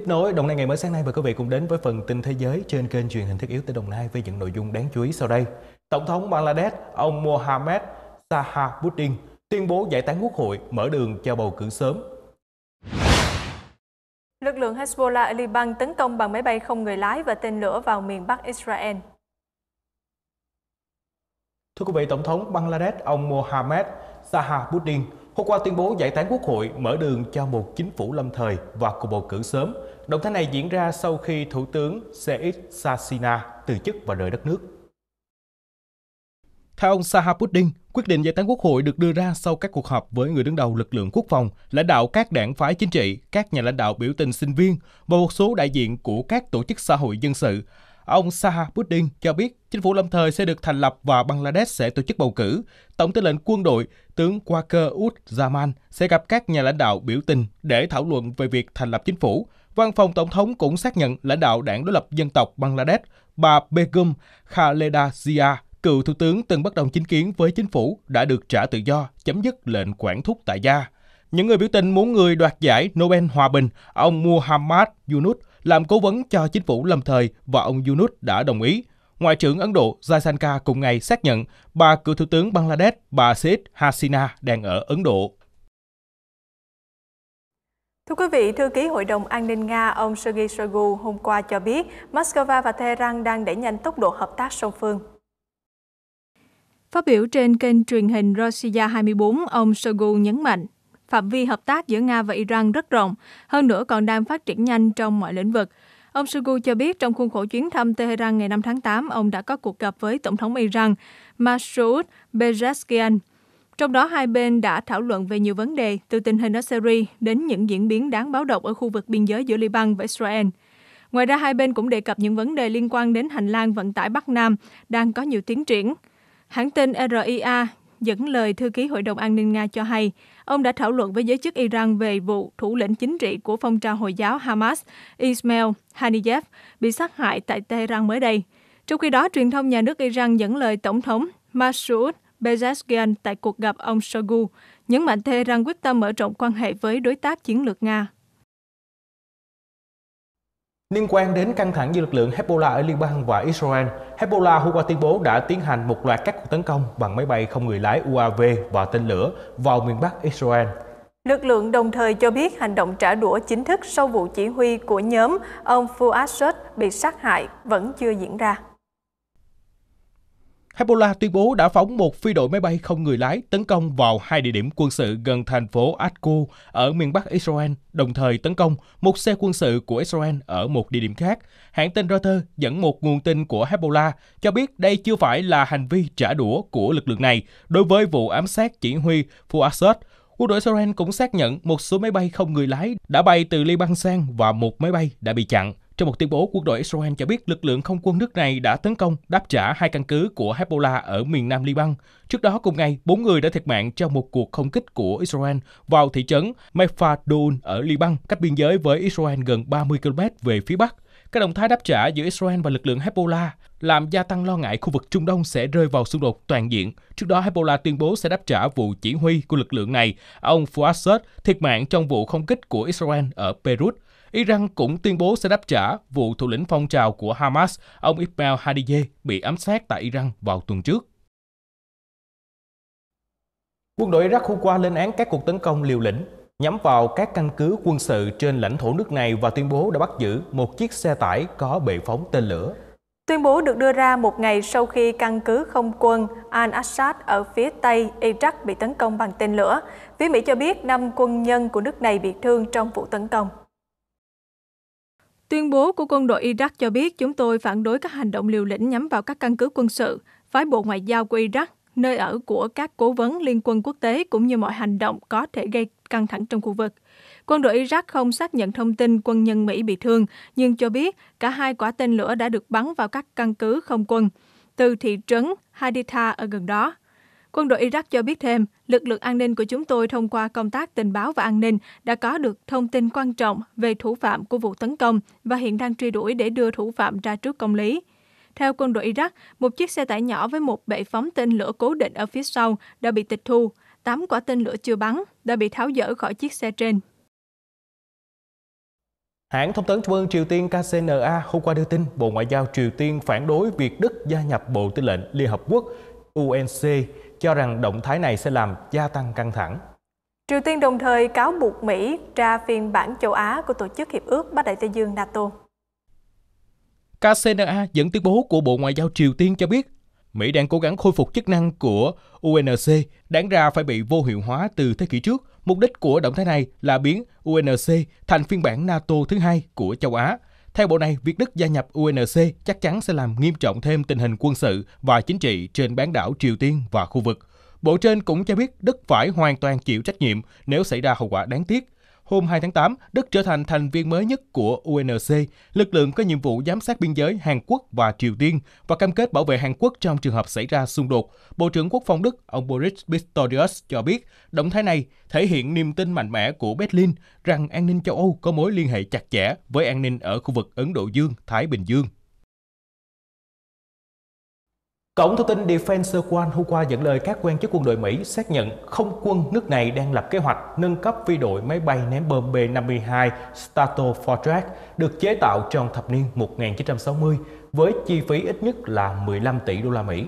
Tiếp nối Đồng Nai ngày mới sáng nay và quý vị cùng đến với phần tin thế giới trên kênh truyền hình thiết yếu tới Đồng Nai với những nội dung đáng chú ý sau đây. Tổng thống Bangladesh ông Mohamed Shahabuddin tuyên bố giải tán quốc hội mở đường cho bầu cử sớm. Lực lượng Hezbollah ở Liban tấn công bằng máy bay không người lái và tên lửa vào miền Bắc Israel. Thưa quý vị, Tổng thống Bangladesh ông Mohamed Shahabuddin Hôm qua tuyên bố giải tán Quốc hội mở đường cho một chính phủ lâm thời và cuộc bầu cử sớm. Động thái này diễn ra sau khi Thủ tướng Sheikh Sasina từ chức và rời đất nước. Theo ông Sahabuddin, quyết định giải tán Quốc hội được đưa ra sau các cuộc họp với người đứng đầu lực lượng quốc phòng, lãnh đạo các đảng phái chính trị, các nhà lãnh đạo biểu tình sinh viên và một số đại diện của các tổ chức xã hội dân sự. Ông Sahabuddin cho biết chính phủ lâm thời sẽ được thành lập và Bangladesh sẽ tổ chức bầu cử. Tổng tư lệnh quân đội tướng Quaker Ud Zaman sẽ gặp các nhà lãnh đạo biểu tình để thảo luận về việc thành lập chính phủ. Văn phòng Tổng thống cũng xác nhận lãnh đạo đảng đối lập dân tộc Bangladesh, bà Begum Khaleda Zia, cựu thủ tướng từng bất đồng chính kiến với chính phủ, đã được trả tự do, chấm dứt lệnh quản thúc tại gia. Những người biểu tình muốn người đoạt giải Nobel Hòa Bình, ông Muhammad Yunus, làm cố vấn cho chính phủ lâm thời và ông Yunus đã đồng ý. Ngoại trưởng Ấn Độ Jaishankar cùng ngày xác nhận bà cựu Thủ tướng Bangladesh bà Sheikh Hasina đang ở Ấn Độ. Thưa quý vị, thư ký Hội đồng An ninh Nga ông Sergei Shoigu hôm qua cho biết Moscow và Tehran đang đẩy nhanh tốc độ hợp tác song phương. Phát biểu trên kênh truyền hình russia 24, ông Shoigu nhấn mạnh phạm vi hợp tác giữa Nga và Iran rất rộng, hơn nữa còn đang phát triển nhanh trong mọi lĩnh vực. Ông Shoigu cho biết trong khuôn khổ chuyến thăm Tehran ngày 5 tháng 8, ông đã có cuộc gặp với Tổng thống Iran Masoud Pezeshkian. Trong đó, hai bên đã thảo luận về nhiều vấn đề, từ tình hình ở Syria đến những diễn biến đáng báo động ở khu vực biên giới giữa Liban và Israel. Ngoài ra, hai bên cũng đề cập những vấn đề liên quan đến hành lang vận tải Bắc Nam đang có nhiều tiến triển. Hãng tin RIA dẫn lời thư ký Hội đồng An ninh Nga cho hay, ông đã thảo luận với giới chức Iran về vụ thủ lĩnh chính trị của phong trào Hồi giáo Hamas Ismail Haniyeh bị sát hại tại Tehran mới đây. Trong khi đó, truyền thông nhà nước Iran dẫn lời Tổng thống Masoud Pezeshkian tại cuộc gặp ông Shoigu, nhấn mạnh Tehran quyết tâm mở rộng quan hệ với đối tác chiến lược Nga. Liên quan đến căng thẳng giữa lực lượng Hezbollah ở Liban và Israel, Hezbollah hôm qua tuyên bố đã tiến hành một loạt các cuộc tấn công bằng máy bay không người lái UAV và tên lửa vào miền Bắc Israel. Lực lượng đồng thời cho biết hành động trả đũa chính thức sau vụ chỉ huy của nhóm ông Fuad Shah bị sát hại vẫn chưa diễn ra. Hezbollah tuyên bố đã phóng một phi đội máy bay không người lái tấn công vào hai địa điểm quân sự gần thành phố Akko ở miền Bắc Israel, đồng thời tấn công một xe quân sự của Israel ở một địa điểm khác. Hãng tin Reuters dẫn một nguồn tin của Hezbollah cho biết đây chưa phải là hành vi trả đũa của lực lượng này đối với vụ ám sát chỉ huy Fuad Quân đội Israel cũng xác nhận một số máy bay không người lái đã bay từ Liban sang và một máy bay đã bị chặn. Trong một tuyên bố, quân đội Israel cho biết lực lượng không quân nước này đã tấn công đáp trả hai căn cứ của Hezbollah ở miền nam Liban. Trước đó cùng ngày, bốn người đã thiệt mạng trong một cuộc không kích của Israel vào thị trấn Mefadun ở Liban, cách biên giới với Israel gần 30 km về phía bắc. Các động thái đáp trả giữa Israel và lực lượng Hezbollah làm gia tăng lo ngại khu vực Trung Đông sẽ rơi vào xung đột toàn diện. Trước đó, Hezbollah tuyên bố sẽ đáp trả vụ chỉ huy của lực lượng này. Ông Fuad Assad thiệt mạng trong vụ không kích của Israel ở Beirut. Iran cũng tuyên bố sẽ đáp trả vụ thủ lĩnh phong trào của Hamas, ông Ismail Haniyeh, bị ám sát tại Iran vào tuần trước. Quân đội Iraq hôm qua lên án các cuộc tấn công liều lĩnh nhắm vào các căn cứ quân sự trên lãnh thổ nước này và tuyên bố đã bắt giữ một chiếc xe tải có bệ phóng tên lửa. Tuyên bố được đưa ra một ngày sau khi căn cứ không quân Al-Assad ở phía Tây Iraq bị tấn công bằng tên lửa. Phía Mỹ cho biết 5 quân nhân của nước này bị thương trong vụ tấn công. Tuyên bố của quân đội Iraq cho biết chúng tôi phản đối các hành động liều lĩnh nhắm vào các căn cứ quân sự, phái bộ ngoại giao của Iraq, nơi ở của các cố vấn liên quân quốc tế cũng như mọi hành động có thể gây căng thẳng trong khu vực. Quân đội Iraq không xác nhận thông tin quân nhân Mỹ bị thương, nhưng cho biết cả hai quả tên lửa đã được bắn vào các căn cứ không quân từ thị trấn Haditha ở gần đó. Quân đội Iraq cho biết thêm, lực lượng an ninh của chúng tôi thông qua công tác tình báo và an ninh đã có được thông tin quan trọng về thủ phạm của vụ tấn công và hiện đang truy đuổi để đưa thủ phạm ra trước công lý. Theo quân đội Iraq, một chiếc xe tải nhỏ với một bệ phóng tên lửa cố định ở phía sau đã bị tịch thu, tám quả tên lửa chưa bắn đã bị tháo dỡ khỏi chiếc xe trên. Hãng thông tấn Trung ương Triều Tiên KCNA hôm qua đưa tin Bộ Ngoại giao Triều Tiên phản đối việc Đức gia nhập Bộ Tư lệnh Liên Hợp Quốc UNC cho rằng động thái này sẽ làm gia tăng căng thẳng. Triều Tiên đồng thời cáo buộc Mỹ ra phiên bản châu Á của Tổ chức Hiệp ước Bắc Đại Tây Dương NATO. KCNA dẫn tuyên bố của Bộ Ngoại giao Triều Tiên cho biết Mỹ đang cố gắng khôi phục chức năng của UNC, đáng ra phải bị vô hiệu hóa từ thế kỷ trước. Mục đích của động thái này là biến UNC thành phiên bản NATO thứ hai của châu Á, theo bộ này, việc Đức gia nhập UNC chắc chắn sẽ làm nghiêm trọng thêm tình hình quân sự và chính trị trên bán đảo Triều Tiên và khu vực. Bộ trên cũng cho biết Đức phải hoàn toàn chịu trách nhiệm nếu xảy ra hậu quả đáng tiếc Hôm 2 tháng 8, Đức trở thành thành viên mới nhất của UNC, lực lượng có nhiệm vụ giám sát biên giới Hàn Quốc và Triều Tiên và cam kết bảo vệ Hàn Quốc trong trường hợp xảy ra xung đột. Bộ trưởng Quốc phòng Đức, ông Boris Pistorius cho biết, động thái này thể hiện niềm tin mạnh mẽ của Berlin rằng an ninh châu Âu có mối liên hệ chặt chẽ với an ninh ở khu vực Ấn Độ Dương, Thái Bình Dương. Tổng thông tin Defense One hôm qua dẫn lời các quan chức quân đội Mỹ xác nhận không quân nước này đang lập kế hoạch nâng cấp phi đội máy bay ném bom B-52 Strato Fortress được chế tạo trong thập niên 1960 với chi phí ít nhất là 15 tỷ đô la Mỹ.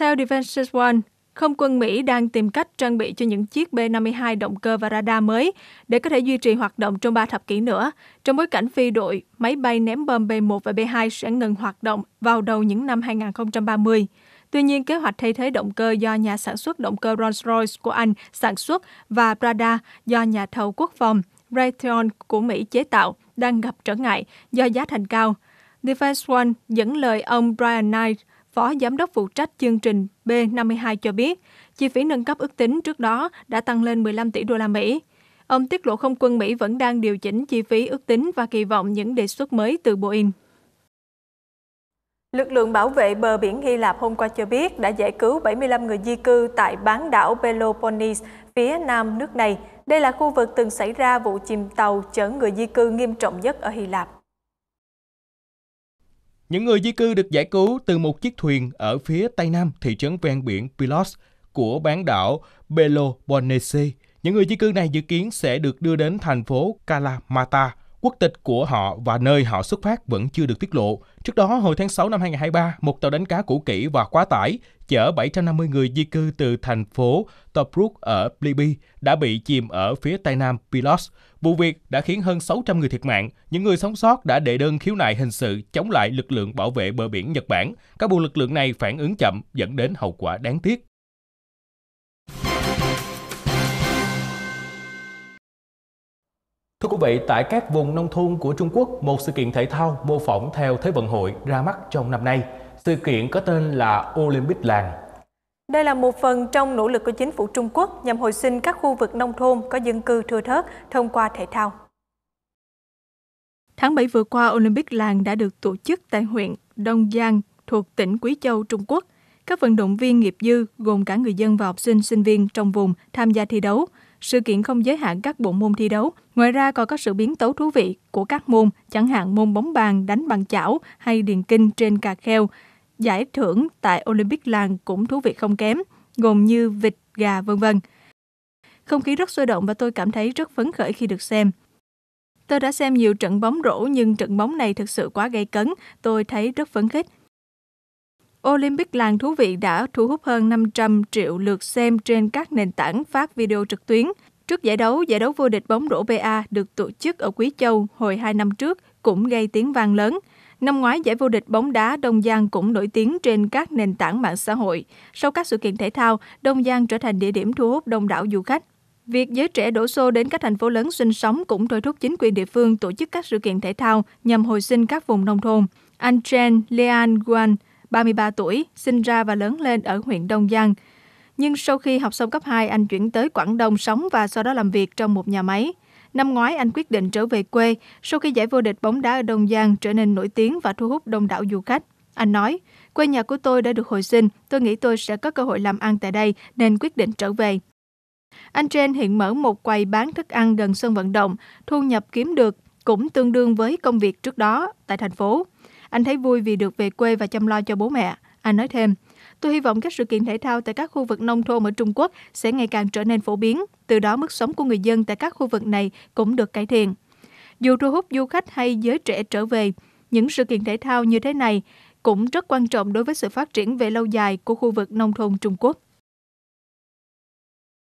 Theo Defense One, không quân Mỹ đang tìm cách trang bị cho những chiếc B-52 động cơ và radar mới để có thể duy trì hoạt động trong ba thập kỷ nữa, trong bối cảnh phi đội, máy bay ném bom B-1 và B-2 sẽ ngừng hoạt động vào đầu những năm 2030. Tuy nhiên, kế hoạch thay thế động cơ do nhà sản xuất động cơ Rolls-Royce của Anh sản xuất và radar do nhà thầu quốc phòng Raytheon của Mỹ chế tạo đang gặp trở ngại do giá thành cao. Defense One dẫn lời ông Brian Knight, Phó Giám đốc phụ trách chương trình B52 cho biết, chi phí nâng cấp ước tính trước đó đã tăng lên 15 tỷ đô la Mỹ. Ông tiết lộ không quân Mỹ vẫn đang điều chỉnh chi phí ước tính và kỳ vọng những đề xuất mới từ Boeing. Lực lượng bảo vệ bờ biển Hy Lạp hôm qua cho biết đã giải cứu 75 người di cư tại bán đảo Peloponnese, phía nam nước này. Đây là khu vực từng xảy ra vụ chìm tàu chở người di cư nghiêm trọng nhất ở Hy Lạp. Những người di cư được giải cứu từ một chiếc thuyền ở phía tây nam thị trấn ven biển Pilos của bán đảo Peloponnese. Những người di cư này dự kiến sẽ được đưa đến thành phố Kalamata Quốc tịch của họ và nơi họ xuất phát vẫn chưa được tiết lộ. Trước đó, hồi tháng 6 năm 2023, một tàu đánh cá cũ kỹ và quá tải chở 750 người di cư từ thành phố Tobruk ở Libya đã bị chìm ở phía tây nam Pylos. Vụ việc đã khiến hơn 600 người thiệt mạng. Những người sống sót đã đệ đơn khiếu nại hình sự chống lại lực lượng bảo vệ bờ biển Nhật Bản. Các bộ lực lượng này phản ứng chậm dẫn đến hậu quả đáng tiếc. Thưa quý vị, tại các vùng nông thôn của Trung Quốc, một sự kiện thể thao mô phỏng theo Thế vận hội ra mắt trong năm nay. Sự kiện có tên là Olympic làng. Đây là một phần trong nỗ lực của chính phủ Trung Quốc nhằm hồi sinh các khu vực nông thôn có dân cư thưa thớt thông qua thể thao. Tháng 7 vừa qua, Olympic làng đã được tổ chức tại huyện Đông Giang thuộc tỉnh Quý Châu, Trung Quốc. Các vận động viên nghiệp dư gồm cả người dân và học sinh sinh viên trong vùng tham gia thi đấu – sự kiện không giới hạn các bộ môn thi đấu. Ngoài ra còn có sự biến tấu thú vị của các môn, chẳng hạn môn bóng bàn, đánh bằng chảo hay điền kinh trên cà kheo. Giải thưởng tại Olympic làng cũng thú vị không kém, gồm như vịt, gà, vân vân. Không khí rất sôi động và tôi cảm thấy rất phấn khởi khi được xem. Tôi đã xem nhiều trận bóng rổ nhưng trận bóng này thực sự quá gây cấn, tôi thấy rất phấn khích. Olympic Làng Thú Vị đã thu hút hơn 500 triệu lượt xem trên các nền tảng phát video trực tuyến. Trước giải đấu, giải đấu vô địch bóng rổ BA được tổ chức ở Quý Châu hồi 2 năm trước cũng gây tiếng vang lớn. Năm ngoái, giải vô địch bóng đá Đông Giang cũng nổi tiếng trên các nền tảng mạng xã hội. Sau các sự kiện thể thao, Đông Giang trở thành địa điểm thu hút đông đảo du khách. Việc giới trẻ đổ xô đến các thành phố lớn sinh sống cũng thôi thúc chính quyền địa phương tổ chức các sự kiện thể thao nhằm hồi sinh các vùng nông thôn. Anh Chen Lean Guan, 33 tuổi, sinh ra và lớn lên ở huyện Đông Giang. Nhưng sau khi học xong cấp 2, anh chuyển tới Quảng Đông sống và sau đó làm việc trong một nhà máy. Năm ngoái, anh quyết định trở về quê sau khi giải vô địch bóng đá ở Đông Giang trở nên nổi tiếng và thu hút đông đảo du khách. Anh nói, quê nhà của tôi đã được hồi sinh, tôi nghĩ tôi sẽ có cơ hội làm ăn tại đây nên quyết định trở về. Anh trên hiện mở một quầy bán thức ăn gần sân vận động, thu nhập kiếm được cũng tương đương với công việc trước đó tại thành phố. Anh thấy vui vì được về quê và chăm lo cho bố mẹ. Anh nói thêm, tôi hy vọng các sự kiện thể thao tại các khu vực nông thôn ở Trung Quốc sẽ ngày càng trở nên phổ biến, từ đó mức sống của người dân tại các khu vực này cũng được cải thiện. Dù thu hút du khách hay giới trẻ trở về, những sự kiện thể thao như thế này cũng rất quan trọng đối với sự phát triển về lâu dài của khu vực nông thôn Trung Quốc.